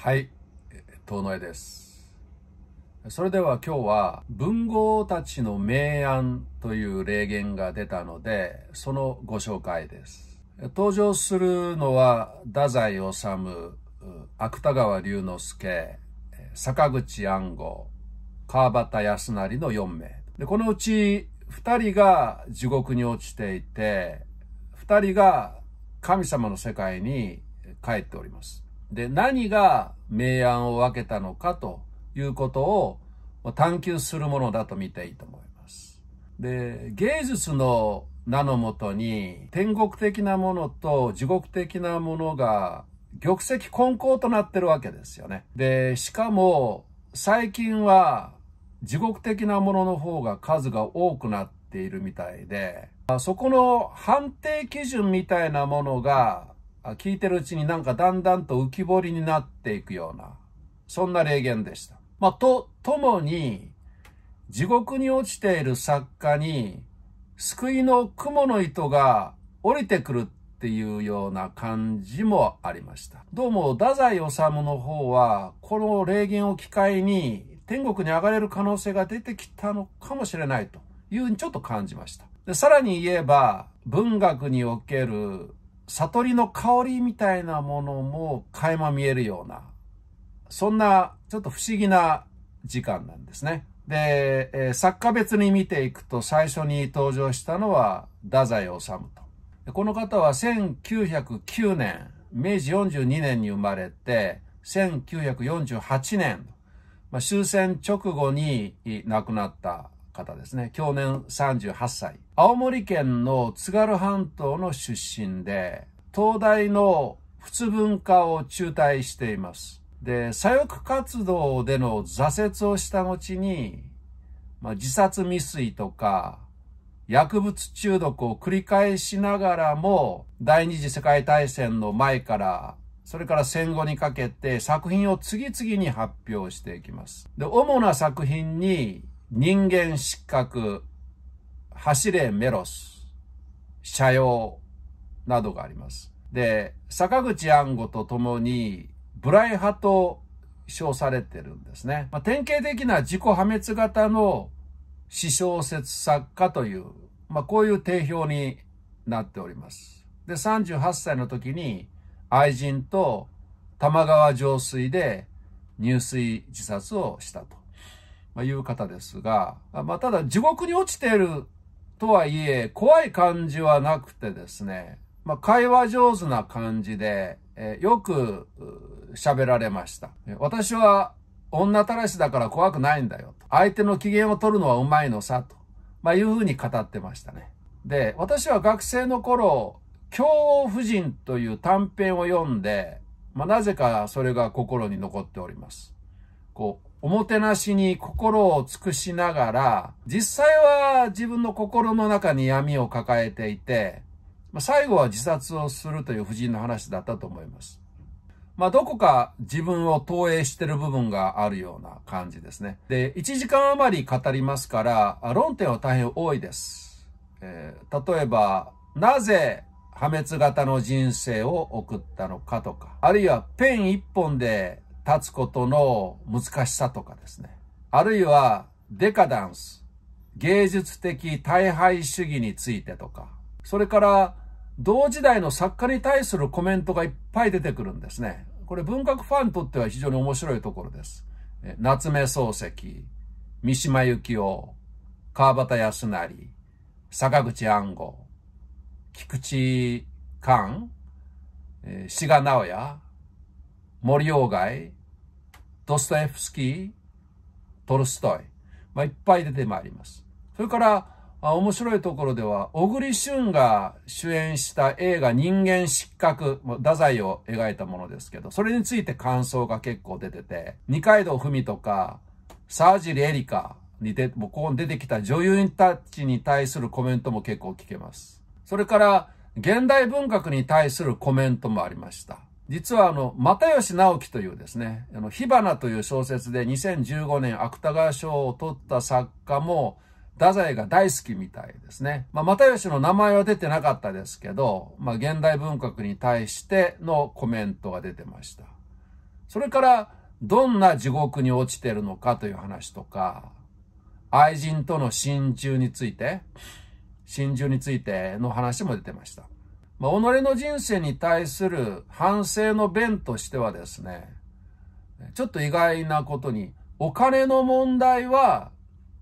はい、遠野絵です。それでは今日は文豪たちの名案という霊言が出たので、そのご紹介です。登場するのは、太宰治、芥川龍之介、坂口安吾、川端康成の4名。でこのうち2人が地獄に落ちていて、2人が神様の世界に帰っております。で、何が明暗を分けたのかということを探求するものだと見ていいと思います。で、芸術の名のもとに天国的なものと地獄的なものが玉石混交となってるわけですよね。で、しかも最近は地獄的なものの方が数が多くなっているみたいで、そこの判定基準みたいなものが聞いてるうちになんかだんだんと浮き彫りになっていくような、そんな霊言でした。まあ、と、ともに、地獄に落ちている作家に、救いの雲の糸が降りてくるっていうような感じもありました。どうも、太宰治の方は、この霊言を機会に、天国に上がれる可能性が出てきたのかもしれないというふうにちょっと感じました。でさらに言えば、文学における悟りの香りみたいなものも垣間見えるような、そんなちょっと不思議な時間なんですね。で、えー、作家別に見ていくと最初に登場したのは太宰治と。この方は1909年、明治42年に生まれて、1948年、まあ、終戦直後に亡くなった方ですね。去年38歳。青森県の津軽半島の出身で、東大の仏文化を中退しています。で、左翼活動での挫折をした後に、まあ、自殺未遂とか、薬物中毒を繰り返しながらも、第二次世界大戦の前から、それから戦後にかけて作品を次々に発表していきます。で、主な作品に、人間失格、走れメロス、社用などがあります。で、坂口安吾と共に、ブライ派と称されてるんですね。まあ、典型的な自己破滅型の詩小説作家という、まあ、こういう定評になっております。で、38歳の時に愛人と玉川上水で入水自殺をしたと。いう方ですが、まあ、ただ地獄に落ちているとはいえ、怖い感じはなくてですね、まあ、会話上手な感じで、えよく喋られました。私は女たらしだから怖くないんだよと。相手の機嫌を取るのはうまいのさと。まあ、いうふうに語ってましたね。で、私は学生の頃、京王夫人という短編を読んで、まあ、なぜかそれが心に残っております。こう、おもてなしに心を尽くしながら、実際は自分の心の中に闇を抱えていて、最後は自殺をするという夫人の話だったと思います。まあ、どこか自分を投影してる部分があるような感じですね。で、1時間余り語りますから、論点は大変多いです。えー、例えば、なぜ破滅型の人生を送ったのかとか、あるいはペン一本で立つことの難しさとかですね。あるいはデカダンス、芸術的大敗主義についてとか、それから同時代の作家に対するコメントがいっぱい出てくるんですね。これ文学ファンにとっては非常に面白いところです。夏目漱石、三島由紀夫、川端康成、坂口安吾、菊池寛、志賀直哉、森鴎外、ドストエフスキー、トルストイ、まあ、いっぱい出てまいります。それから、あ面白いところでは、小栗旬が主演した映画人間失格、太宰を描いたものですけど、それについて感想が結構出てて、二階堂ふみとか、サージリエリカにで、もうここに出てきた女優たちに対するコメントも結構聞けます。それから、現代文学に対するコメントもありました。実はあの、又吉直樹というですね、あの、火花という小説で2015年芥川賞を取った作家も、太宰が大好きみたいですね。まあ、又吉の名前は出てなかったですけど、まあ、現代文学に対してのコメントが出てました。それから、どんな地獄に落ちてるのかという話とか、愛人との心中について、心中についての話も出てました。まあ、己の人生に対する反省の弁としてはですね、ちょっと意外なことに、お金の問題は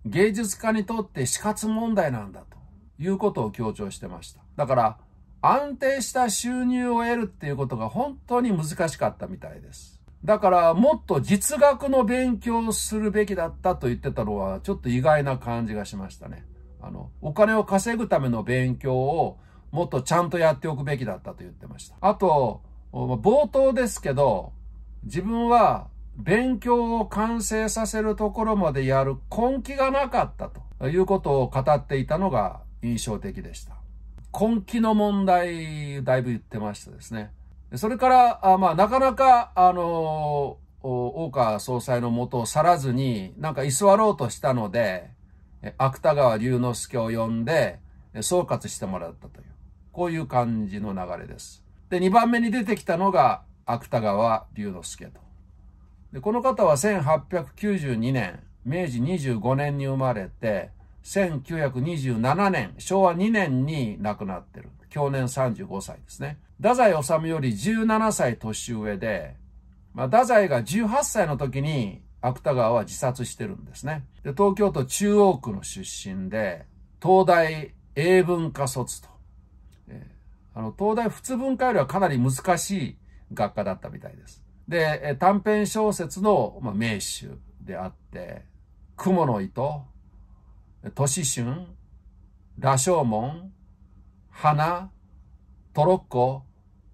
芸術家にとって死活問題なんだということを強調してました。だから、安定した収入を得るっていうことが本当に難しかったみたいです。だからもっと実学の勉強をするべきだったと言ってたのはちょっと意外な感じがしましたね。あの、お金を稼ぐための勉強をもっとちゃんとやっておくべきだったと言ってました。あと、冒頭ですけど、自分は勉強を完成させるところまでやる根気がなかったということを語っていたのが印象的でした。根気の問題、だいぶ言ってましたですね。それから、あまあ、なかなか、あの大川総裁のもとを去らずに、なんか居座ろうとしたので、芥川龍之介を呼んで、総括してもらったとこういう感じの流れです。で、2番目に出てきたのが芥川龍之介と。で、この方は1892年、明治25年に生まれて、1927年、昭和2年に亡くなってる。去年35歳ですね。太宰治より17歳年上で、まあ、太宰が18歳の時に芥川は自殺してるんですね。で、東京都中央区の出身で、東大英文科卒と。あの、東大仏文化よりはかなり難しい学科だったみたいです。で、短編小説の、まあ、名手であって、雲の糸、都市春、羅生門、花、トロッコ、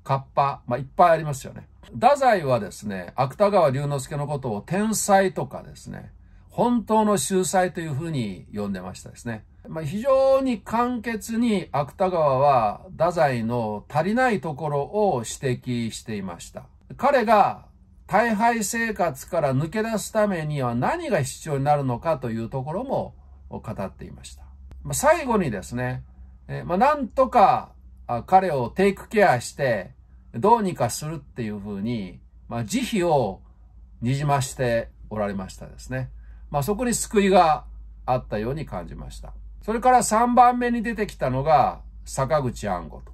カッパ、まあ、いっぱいありますよね。太宰はですね、芥川龍之介のことを天才とかですね、本当の秀才というふうに呼んでましたですね。まあ、非常に簡潔に芥川は太宰の足りないところを指摘していました。彼が大敗生活から抜け出すためには何が必要になるのかというところも語っていました。まあ、最後にですね、えまあ、なんとか彼をテイクケアしてどうにかするっていうふうに、まあ、慈悲をにじましておられましたですね。まあ、そこに救いがあったように感じました。それから3番目に出てきたのが坂口安吾と。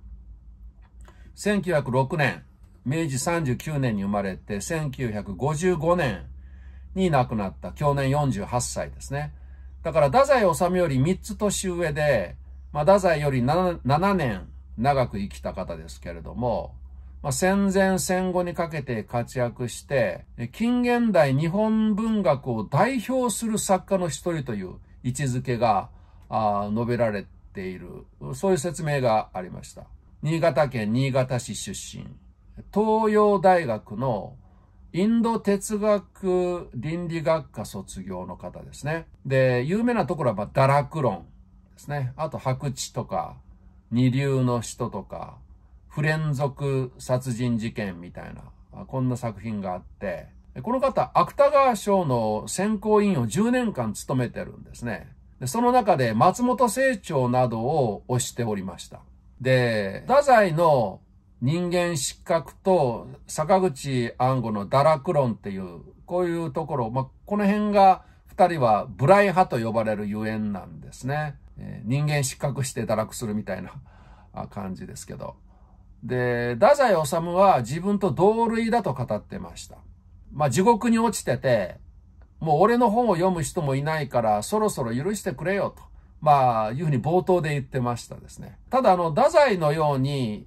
1906年、明治39年に生まれて、1955年に亡くなった、去年48歳ですね。だから、太宰治より3つ年上で、まあ、太宰より 7, 7年長く生きた方ですけれども、まあ、戦前戦後にかけて活躍して、近現代日本文学を代表する作家の一人という位置づけが述べられている、そういう説明がありました。新潟県新潟市出身、東洋大学のインド哲学倫理学科卒業の方ですね。で、有名なところは、ま堕落論ですね。あと、白地とか、二流の人とか、不連続殺人事件みたいな、こんな作品があって、この方、芥川賞の選考委員を10年間務めてるんですね。でその中で松本清張などを推しておりました。で、太宰の人間失格と坂口安吾の堕落論っていう、こういうところ、まあ、この辺が二人はブライ派と呼ばれるゆえんなんですね。え人間失格して堕落するみたいな感じですけど。で、太宰治は自分と同類だと語ってました。まあ、地獄に落ちてて、もう俺の本を読む人もいないから、そろそろ許してくれよと、まあ、いうふうに冒頭で言ってましたですね。ただ、あの、太宰のように、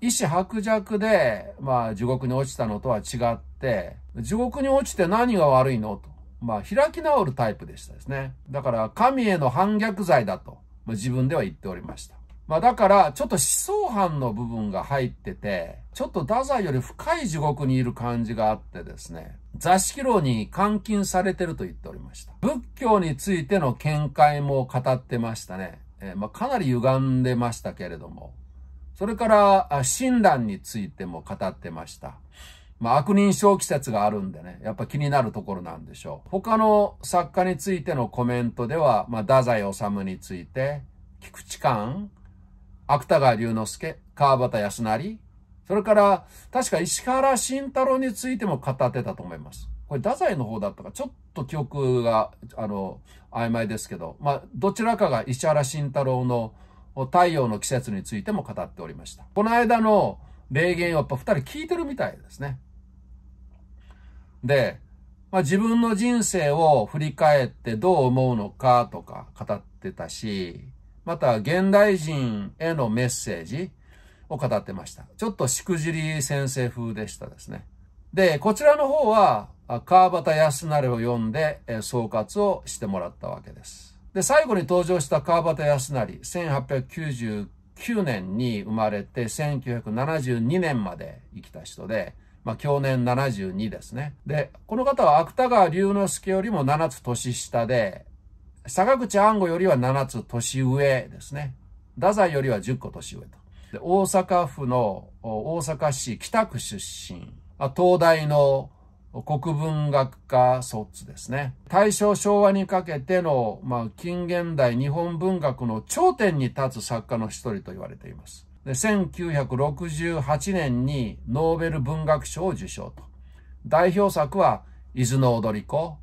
意志薄弱で、まあ、地獄に落ちたのとは違って、地獄に落ちて何が悪いのと。まあ、開き直るタイプでしたですね。だから、神への反逆罪だと、まあ、自分では言っておりました。まあだから、ちょっと思想犯の部分が入ってて、ちょっと太宰より深い地獄にいる感じがあってですね、座敷牢に監禁されてると言っておりました。仏教についての見解も語ってましたね。えー、まあ、かなり歪んでましたけれども。それから、親鸞についても語ってました。まあ、悪人小季節があるんでね、やっぱ気になるところなんでしょう。他の作家についてのコメントでは、まあ、太宰治について、菊池寛、芥川龍之介、川端康成、それから、確か石原慎太郎についても語ってたと思います。これ、太宰の方だったか、ちょっと記憶が、あの、曖昧ですけど、まあ、どちらかが石原慎太郎の太陽の季節についても語っておりました。この間の霊言をやっぱ二人聞いてるみたいですね。で、まあ、自分の人生を振り返ってどう思うのかとか語ってたし、また現代人へのメッセージを語ってました。ちょっとしくじり先生風でしたですね。で、こちらの方は、川端康成を読んで総括をしてもらったわけです。で、最後に登場した川端康成、1899年に生まれて1972年まで生きた人で、まあ、去年72ですね。で、この方は芥川龍之介よりも7つ年下で、坂口安吾よりは7つ年上ですね。太宰よりは10個年上と。大阪府の大阪市北区出身。東大の国文学科卒ですね。大正昭和にかけての、まあ、近現代日本文学の頂点に立つ作家の一人と言われています。で1968年にノーベル文学賞を受賞と。代表作は、伊豆の踊り子、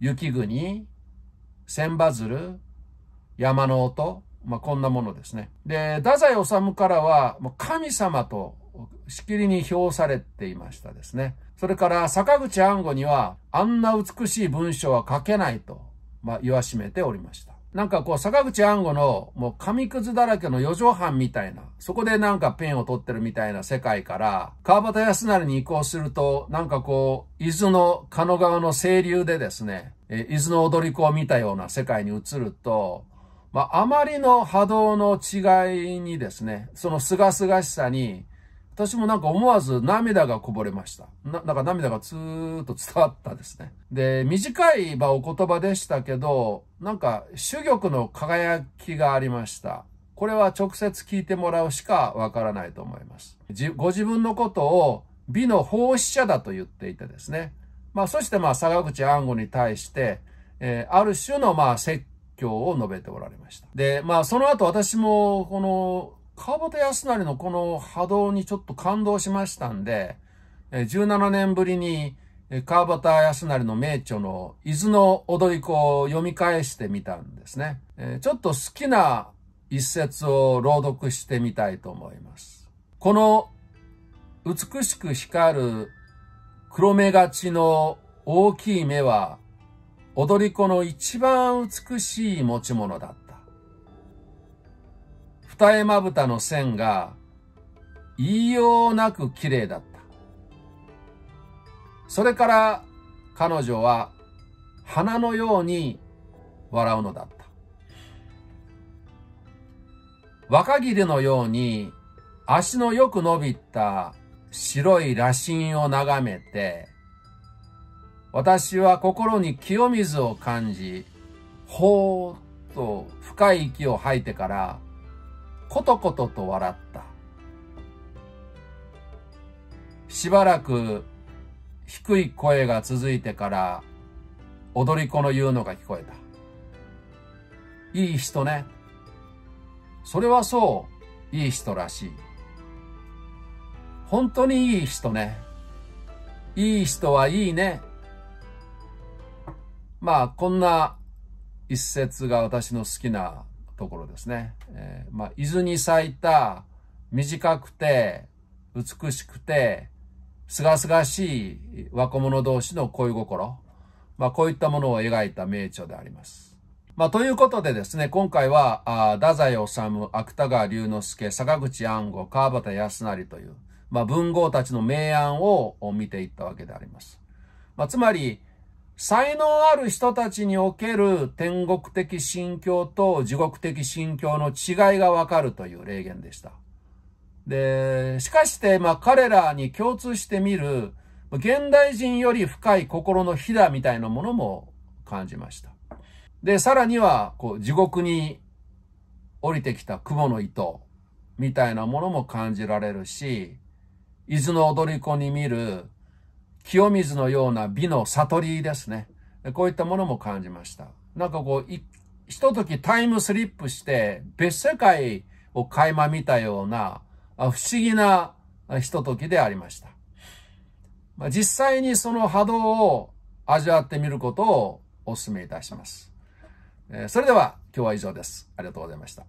雪国、千羽鶴、山の音、まあ、こんなものですね。で、太宰治からは、神様としきりに評されていましたですね。それから坂口安吾には、あんな美しい文章は書けないと、まあ、言わしめておりました。なんかこう、坂口安吾の、もう紙くずだらけの四畳半みたいな、そこでなんかペンを取ってるみたいな世界から、川端康成に移行すると、なんかこう、伊豆の狩野川の清流でですね、伊豆の踊り子を見たような世界に移ると、まあ、あまりの波動の違いにですね、その清々しさに、私もなんか思わず涙がこぼれました。な、なんか涙がつーっと伝わったですね。で、短い場お言葉でしたけど、なんか主玉の輝きがありました。これは直接聞いてもらうしかわからないと思います。ご自分のことを美の奉仕者だと言っていてですね。まあ、そしてまあ、坂口安吾に対して、えー、ある種のまあ、説教を述べておられました。で、まあ、その後私も、この、川端康成のこの波動にちょっと感動しましたんで、17年ぶりに川端康成の名著の伊豆の踊り子を読み返してみたんですね。ちょっと好きな一節を朗読してみたいと思います。この美しく光る黒目がちの大きい目は踊り子の一番美しい持ち物だ。った。二重まぶたの線が言いようなく綺麗だった。それから彼女は花のように笑うのだった。若霧のように足のよく伸びた白い羅針を眺めて、私は心に清水を感じ、ほーっと深い息を吐いてから、ことことと笑った。しばらく低い声が続いてから踊り子の言うのが聞こえた。いい人ね。それはそう、いい人らしい。本当にいい人ね。いい人はいいね。まあ、こんな一節が私の好きなところですね。えー、まあ、伊豆に咲いた短くて美しくて清々しい若者同士の恋心。まあ、こういったものを描いた名著であります。まあ、ということでですね、今回は、あ太宰治、芥川龍之介、坂口安吾、川端康成という、まあ、文豪たちの名案を見ていったわけであります。まあ、つまり、才能ある人たちにおける天国的心境と地獄的心境の違いがわかるという霊言でした。で、しかして、まあ彼らに共通してみる、現代人より深い心の火だみたいなものも感じました。で、さらには、こう、地獄に降りてきた雲の糸みたいなものも感じられるし、伊豆の踊り子に見る清水のような美の悟りですね。こういったものも感じました。なんかこう、ひとタイムスリップして、別世界を垣間見たような、不思議なひとでありました。実際にその波動を味わってみることをお勧めいたします。それでは今日は以上です。ありがとうございました。